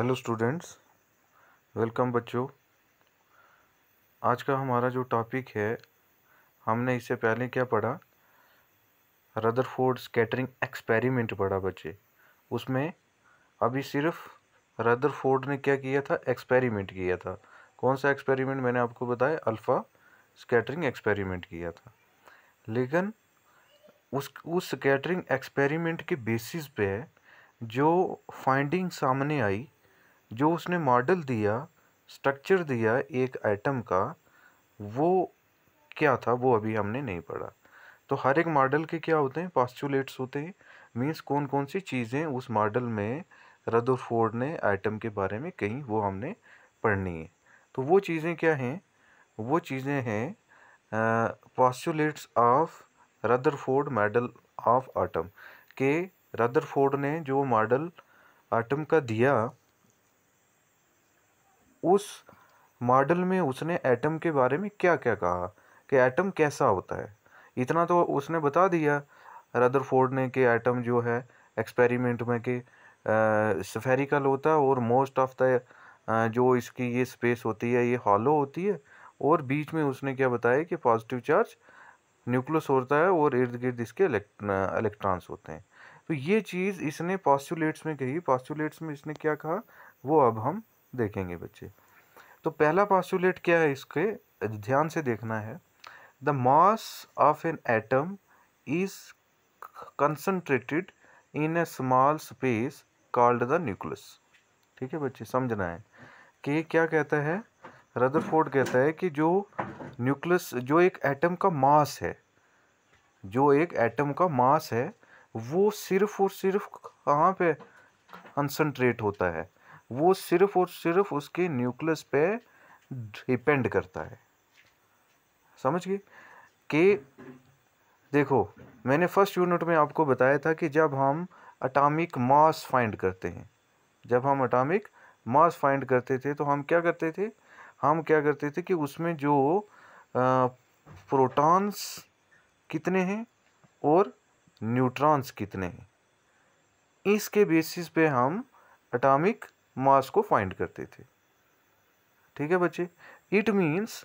hello students welcome बच्चों आज का हमारा जो टॉपिक है हमने इससे पहले क्या पढ़ा रदरफोर्ड स्कैटरिंग एक्सपेरिमेंट पढ़ा बच्चे उसमें अभी सिर्फ रदरफोर्ड ने क्या किया था एक्सपेरिमेंट किया था कौन सा एक्सपेरिमेंट मैंने आपको बताया अल्फ़ा स्कैटरिंग एक्सपेरिमेंट किया था लेकिन उस उस स्कैटरिंग एक्सपेरिमेंट के बेसिस पे जो फाइंडिंग सामने आई जो उसने मॉडल दिया स्ट्रक्चर दिया एक आइटम का वो क्या था वो अभी हमने नहीं पढ़ा तो हर एक मॉडल के क्या होते हैं पॉस्टुलेट्स होते हैं मीन्स कौन कौन सी चीज़ें उस मॉडल में रदरफोर्ड ने आइटम के बारे में कहीं वो हमने पढ़नी है तो वो चीज़ें क्या हैं वो चीज़ें हैं postulates of Rutherford model of atom के रदरफोर्ड ने जो मॉडल आटम का दिया उस मॉडल में उसने एटम के बारे में क्या क्या कहा कि एटम कैसा होता है इतना तो उसने बता दिया रदरफोर्ड ने कि एटम जो है एक्सपेरिमेंट में कि सफेरिकल होता है और मोस्ट ऑफ द जो इसकी ये स्पेस होती है ये हॉलो होती है और बीच में उसने क्या बताया कि पॉजिटिव चार्ज न्यूक्लियस होता है और इर्द गिर्द इसके इलेक्ट्रॉन्स होते हैं तो ये चीज़ इसने पॉस्टुलेट्स में कही पॉस्टुलेट्स में इसने क्या कहा वो अब हम देखेंगे बच्चे तो पहला पॉस्टुलेट क्या है इसके ध्यान से देखना है the mass of an atom is concentrated in a small space called the nucleus ठीक है बच्चे समझना है कि क्या कहता है रदरफोर्ड कहता है कि जो न्यूक्लियस जो एक एटम का मास है जो एक एटम का मास है वो सिर्फ और सिर्फ कहाँ पे कंसनट्रेट होता है वो सिर्फ और सिर्फ उसके न्यूक्लियस पे डिपेंड करता है समझ गए कि देखो मैंने फर्स्ट यूनिट में आपको बताया था कि जब हम अटामिक मास फाइंड करते हैं जब हम अटामिक मास फाइंड करते थे तो हम क्या करते थे हम क्या करते थे कि उसमें जो प्रोटॉन्स कितने हैं और न्यूट्रॉन्स कितने हैं इसके बेसिस पे हम अटामिक मास को फाइंड करते थे ठीक है बच्चे इट मीन्स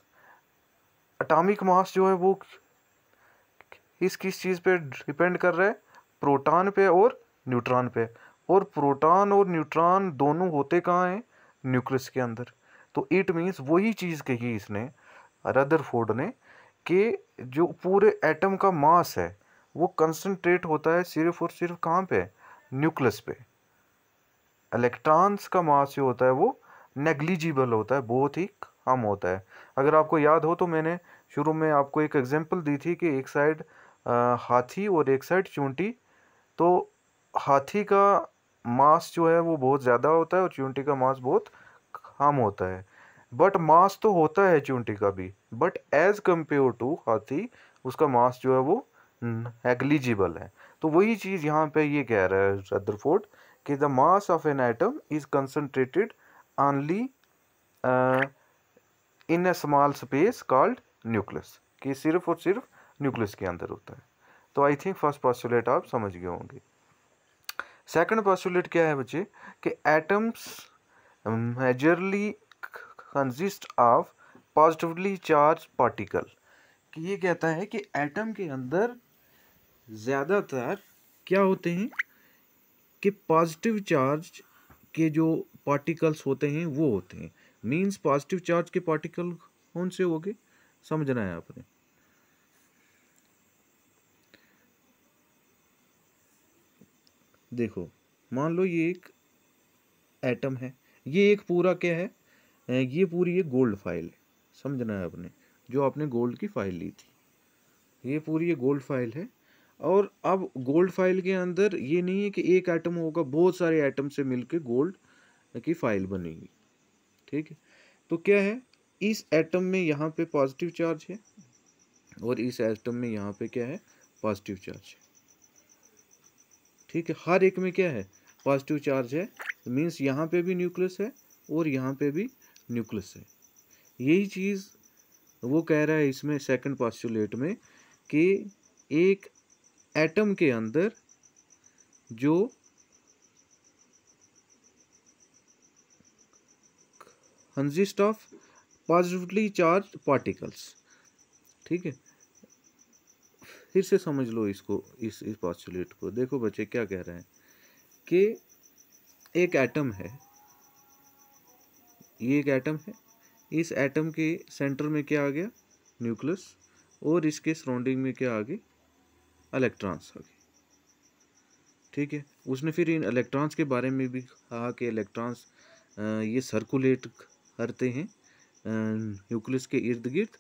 अटामिक मास जो है वो इस किस चीज़ पे डिपेंड कर रहा है प्रोटॉन पे और न्यूट्रॉन पे और प्रोटॉन और न्यूट्रॉन दोनों होते कहाँ हैं न्यूक्लियस के अंदर तो इट मीन्स वही चीज़ कही इसने रदरफोर्ड ने कि जो पूरे एटम का मास है वो कंसनट्रेट होता है सिर्फ और सिर्फ कहाँ पे न्यूक्लियस पे इलेक्ट्रॉन्स का मास जो होता है वो नेग्लिजिबल होता है बहुत ही कम होता है अगर आपको याद हो तो मैंने शुरू में आपको एक एग्जांपल दी थी कि एक साइड हाथी और एक साइड चूंटी तो हाथी का मास जो है वो बहुत ज़्यादा होता है और चूंटी का मास बहुत कम होता है बट मास तो होता है चूंटी का भी बट एज़ कम्पेयर टू हाथी उसका मास जो है वो नेग्लिजिबल है तो वही चीज़ यहाँ पे ये कह रहा है रदरफोर्ड कि the mass of an atom is concentrated only in a small space called nucleus कि सिर्फ और सिर्फ न्यूक्लियस के अंदर होता है तो आई थिंक फर्स्ट पॉस्टुलेट आप समझ गए होंगे सेकंड पॉस्टुलेट क्या है बच्चे कि atoms majorly consist of positively charge particle कि ये कहता है कि एटम के अंदर ज़्यादातर क्या होते हैं कि पॉजिटिव चार्ज के जो पार्टिकल्स होते हैं वो होते हैं मीन्स पॉजिटिव चार्ज के पार्टिकल कौन से हो गए समझना है आपने देखो मान लो ये एक एटम है ये एक पूरा क्या है ये पूरी एक गोल्ड फाइल है समझना है आपने जो आपने गोल्ड की फाइल ली थी ये पूरी ये गोल्ड फाइल है और अब गोल्ड फाइल के अंदर ये नहीं है कि एक आइटम होगा बहुत सारे आइटम से मिलके गोल्ड की फाइल बनेगी ठीक है तो क्या है इस एटम में यहाँ पे पॉजिटिव चार्ज है और इस एटम में यहाँ पे क्या है पॉजिटिव चार्ज है ठीक है हर एक में क्या है पॉजिटिव चार्ज है मीन्स यहाँ पे भी न्यूक्लियस है और यहाँ पे भी न्यूक्लियस है यही चीज़ वो कह रहा है इसमें सेकंड पॉस्टुलेट में कि एक एटम के अंदर जो consist of positively charge particles ठीक है फिर से समझ लो इसको इस इस पॉस्टुलेट को देखो बच्चे क्या कह रहे हैं कि एक एटम है ये एक एटम है इस एटम के सेंटर में क्या आ गया न्यूक्लियस और इसके सराउंडिंग में क्या आ गई इलेक्ट्रॉन्स हो गए ठीक है उसने फिर इन इलेक्ट्रॉन्स के बारे में भी कहा कि इलेक्ट्रॉन्स ये सर्कुलेट करते हैं न्यूक्लियस के इर्द गिर्द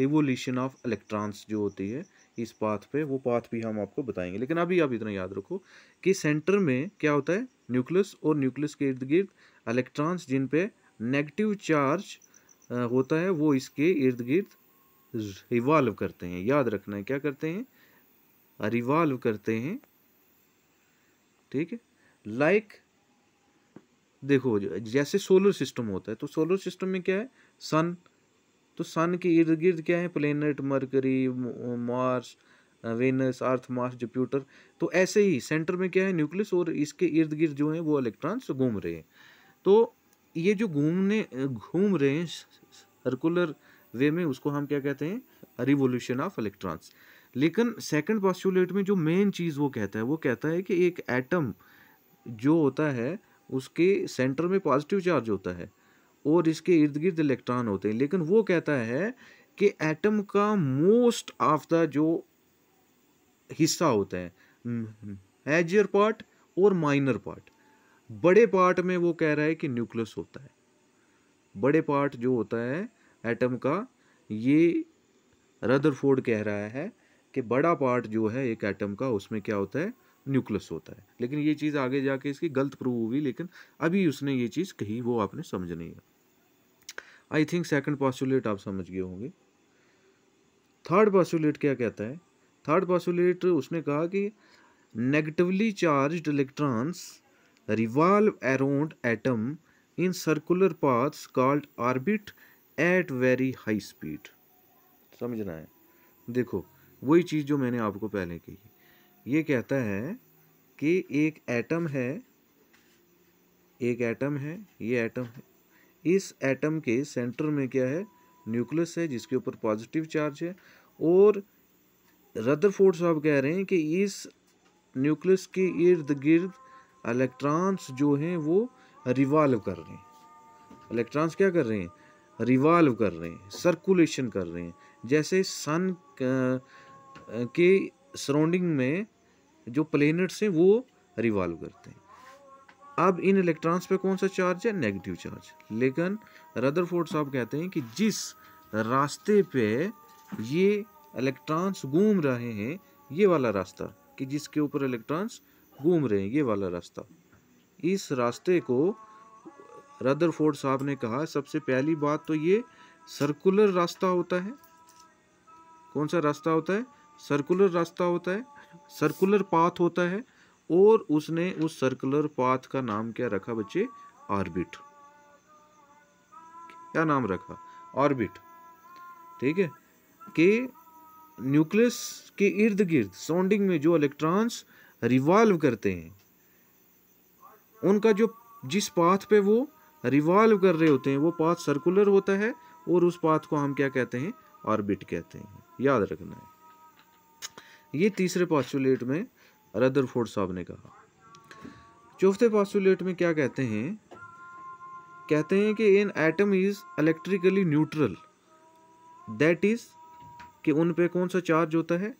रिवोल्यूशन ऑफ इलेक्ट्रॉन्स जो होती है इस पाथ पे वो पाथ भी हम आपको बताएंगे लेकिन अभी आप इतना याद रखो कि सेंटर में क्या होता है न्यूक्लियस और न्यूक्लियस के इर्द गिर्द इलेक्ट्रॉन्स जिन पे नेगेटिव चार्ज होता है वो इसके इर्द गिर्द रिवॉल्व करते हैं याद रखना है क्या करते हैं रिवॉल्व करते हैं ठीक है लाइक देखो जैसे सोलर सिस्टम होता है तो सोलर सिस्टम में क्या है सन तो सन के इर्द गिर्द क्या है planet Mercury Mars Venus Earth Mars Jupiter तो ऐसे ही सेंटर में क्या है न्यूक्लियस और इसके इर्द गिर्द जो है वो इलेक्ट्रॉन्स घूम रहे हैं तो ये जो घूमने घूम रहे हैं सर्कुलर वे में उसको हम क्या कहते हैं रिवोल्यूशन ऑफ इलेक्ट्रॉन्स लेकिन सेकंड पॉस्टुलेट में जो मेन चीज़ वो कहता है वो कहता है कि एक एटम जो होता है उसके सेंटर में पॉजिटिव चार्ज होता है और इसके इर्द गिर्द इलेक्ट्रॉन होते हैं लेकिन वो कहता है कि एटम का मोस्ट ऑफ द जो हिस्सा होता है मेजर हम्म, पार्ट और माइनर पार्ट बड़े पार्ट में वो कह रहा है कि न्यूक्लियस होता है बड़े पार्ट जो होता है एटम का ये रदरफोर्ड कह रहा है कि बड़ा पार्ट जो है एक एटम का उसमें क्या होता है न्यूक्लियस होता है लेकिन ये चीज़ आगे जाके इसकी गलत प्रूव हुई लेकिन अभी उसने ये चीज़ कही वो आपने समझ नहीं है आई थिंक सेकंड पॉस्टुलेट आप समझ गए होंगे थर्ड पॉस्टुलेट क्या कहता है थर्ड पॉस्टुलेट उसने कहा कि negatively charge electrons revolve around atom in circular paths called orbit at very high speed समझना है देखो वही चीज़ जो मैंने आपको पहले कही ये कहता है कि एक एटम है एक एटम है ये एटम है इस एटम के सेंटर में क्या है न्यूक्लियस है जिसके ऊपर पॉजिटिव चार्ज है और रदरफोर्ड साहब कह रहे हैं कि इस न्यूक्लियस के इर्द गिर्द इलेक्ट्रॉन्स जो हैं वो रिवॉल्व कर रहे हैं इलेक्ट्रॉन्स क्या कर रहे हैं रिवॉल्व कर रहे हैं सर्कुलेशन कर रहे हैं जैसे सन के सराउंडिंग में जो प्लेनेट्स हैं वो रिवॉल्व करते हैं अब इन इलेक्ट्रॉन्स पे कौन सा चार्ज है नेगेटिव चार्ज लेकिन रदरफोर्ड साहब कहते हैं कि जिस रास्ते पे ये इलेक्ट्रॉन्स घूम रहे हैं ये वाला रास्ता कि जिसके ऊपर इलेक्ट्रॉन्स घूम रहे हैं ये वाला रास्ता इस रास्ते को रदरफोर्ड साहब ने कहा सबसे पहली बात तो ये सर्कुलर रास्ता होता है कौन सा रास्ता होता है सर्कुलर रास्ता होता है सर्कुलर पाथ होता है और उसने उस सर्कुलर पाथ का नाम क्या रखा बच्चे ऑर्बिट क्या नाम रखा ऑर्बिट ठीक है कि न्यूक्लियस के इर्द गिर्द साउंडिंग में जो इलेक्ट्रॉन्स रिवॉल्व करते हैं उनका जो जिस पाथ पे वो रिवॉल्व कर रहे होते हैं वो पाथ सर्कुलर होता है और उस पाथ को हम क्या कहते हैं ऑर्बिट कहते हैं याद रखना है ये तीसरे पॉस्टुलेट में रदरफोर्ड साहब ने कहा चौथे पॉस्टुलेट में क्या कहते हैं कहते हैं कि an atom is electrically neutral that is कि उन पे कौन सा चार्ज होता है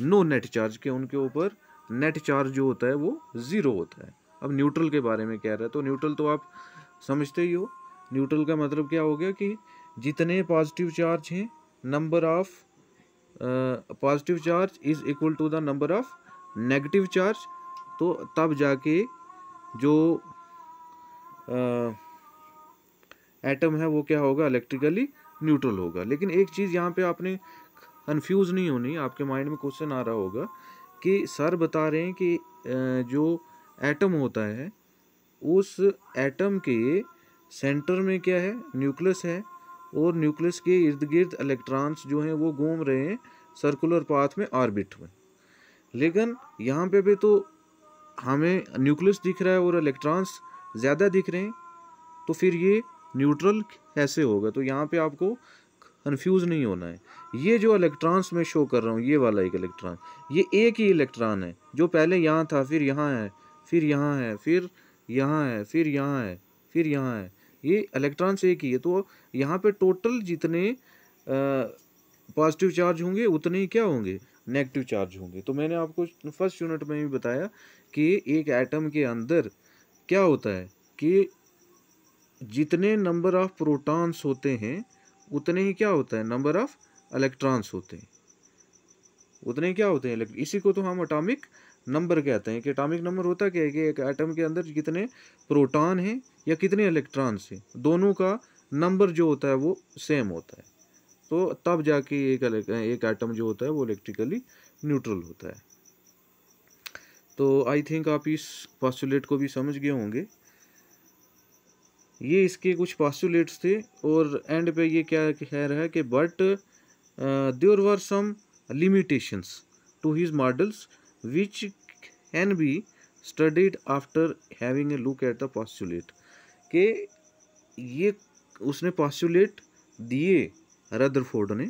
नो नेट चार्ज के उनके ऊपर नेट चार्ज जो होता है वो ज़ीरो होता है अब न्यूट्रल के बारे में कह रहा है तो न्यूट्रल तो आप समझते ही हो न्यूट्रल का मतलब क्या हो गया कि जितने पॉजिटिव चार्ज हैं number of positive charge is equal to the number of negative charge तो तब जाके जो एटम है वो क्या होगा इलेक्ट्रिकली न्यूट्रल होगा लेकिन एक चीज़ यहाँ पे आपने कन्फ्यूज नहीं होनी आपके माइंड में क्वेश्चन आ रहा होगा कि सर बता रहे हैं कि जो एटम होता है उस एटम के सेंटर में क्या है न्यूक्लियस है और न्यूक्लियस के इर्द गिर्द इलेक्ट्रॉन्स जो हैं वो घूम रहे हैं सर्कुलर पाथ में ऑर्बिट में लेकिन यहाँ पे भी तो हमें न्यूक्लियस दिख रहा है और इलेक्ट्रॉन्स ज़्यादा दिख रहे हैं तो फिर ये न्यूट्रल कैसे होगा तो यहाँ पे आपको कन्फ्यूज़ नहीं होना है ये जो इलेक्ट्रॉन्स मैं शो कर रहा हूँ ये वाला एक इलेक्ट्रॉन ये एक ही इलेक्ट्रॉन है जो पहले यहाँ था फिर यहाँ है फिर यहाँ है फिर यहाँ है फिर यहाँ है फिर यहाँ है ये इलेक्ट्रॉन्स एक ही है तो यहाँ पे टोटल जितने पॉजिटिव चार्ज होंगे उतने ही क्या होंगे नेगेटिव चार्ज होंगे तो मैंने आपको फर्स्ट यूनिट में भी बताया कि एक एटम के अंदर क्या होता है कि जितने नंबर ऑफ प्रोटॉन्स होते हैं उतने ही क्या होता है नंबर ऑफ इलेक्ट्रॉन्स होते हैं उतने क्या होते हैं इसी को तो हम अटामिक नंबर कहते हैं कि एटॉमिक नंबर होता क्या है कि एक एटम के अंदर कितने प्रोटॉन हैं या कितने इलेक्ट्रॉन्स हैं दोनों का नंबर जो होता है वो सेम होता है तो तब जाके एक एक एटम जो होता है वो इलेक्ट्रिकली न्यूट्रल होता है तो आई थिंक आप इस पॉस्टुलेट को भी समझ गए होंगे ये इसके कुछ पॉस्टुलेट्स थे और एंड पे ये क्या कह रहा है कि but there were some limitations to his models which can be studied after having a look at the postulate के ये उसने postulate दिए रदरफोर्ड ने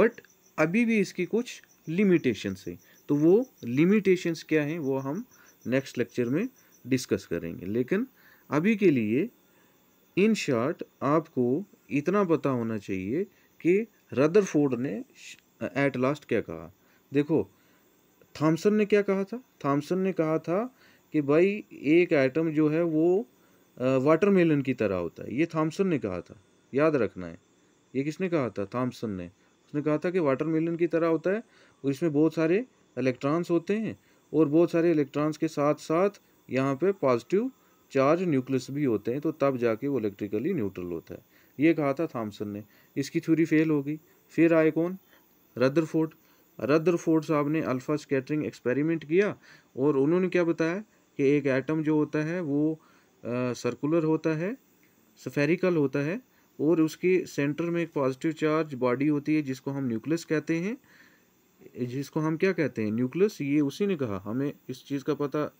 बट अभी भी इसकी कुछ लिमिटेशंस है तो वो लिमिटेशंस क्या हैं वो हम नेक्स्ट लेक्चर में डिस्कस करेंगे लेकिन अभी के लिए इन शॉर्ट आपको इतना पता होना चाहिए कि रदरफोर्ड ने एट लास्ट क्या कहा देखो थॉमसन ने क्या कहा था थॉमसन ने कहा था कि भाई एक आइटम जो है वो वाटरमेलन की तरह होता है ये थॉमसन ने कहा था याद रखना है ये किसने कहा था थॉमसन ने उसने कहा था कि वाटरमेलन की तरह होता है और इसमें बहुत सारे इलेक्ट्रॉन्स होते हैं और बहुत सारे इलेक्ट्रॉन्स के साथ साथ यहाँ पे पॉजिटिव चार्ज न्यूक्लियस भी होते हैं तो तब जाके वो इलेक्ट्रिकली न्यूट्रल होता है ये कहा था थॉमसन ने इसकी थ्यूरी फेल होगी फिर आए कौन रदरफोर्ड रद्र फोर्ड साहब ने अल्फ़ा स्केटरिंग एक्सपेरिमेंट किया और उन्होंने क्या बताया कि एक एटम जो होता है वो आ, सर्कुलर होता है सफेरिकल होता है और उसके सेंटर में एक पॉजिटिव चार्ज बॉडी होती है जिसको हम न्यूक्लियस कहते हैं जिसको हम क्या कहते हैं न्यूक्लियस ये उसी ने कहा हमें इस चीज़ का पता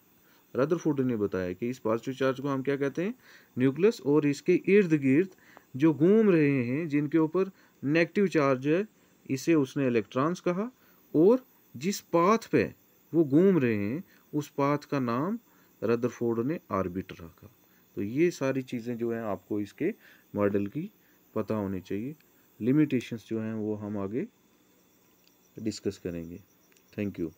रदरफोर्ड ने बताया कि इस पॉजिटिव चार्ज को हम क्या कहते हैं न्यूक्लियस और इसके इर्द गिर्द जो घूम रहे हैं जिनके ऊपर नेगेटिव चार्ज है इसे उसने इलेक्ट्रॉन्स कहा और जिस पाथ पे वो घूम रहे हैं उस पाथ का नाम रदरफोर्ड ने आर्बिट रखा तो ये सारी चीज़ें जो हैं आपको इसके मॉडल की पता होनी चाहिए लिमिटेशंस जो हैं वो हम आगे डिस्कस करेंगे थैंक यू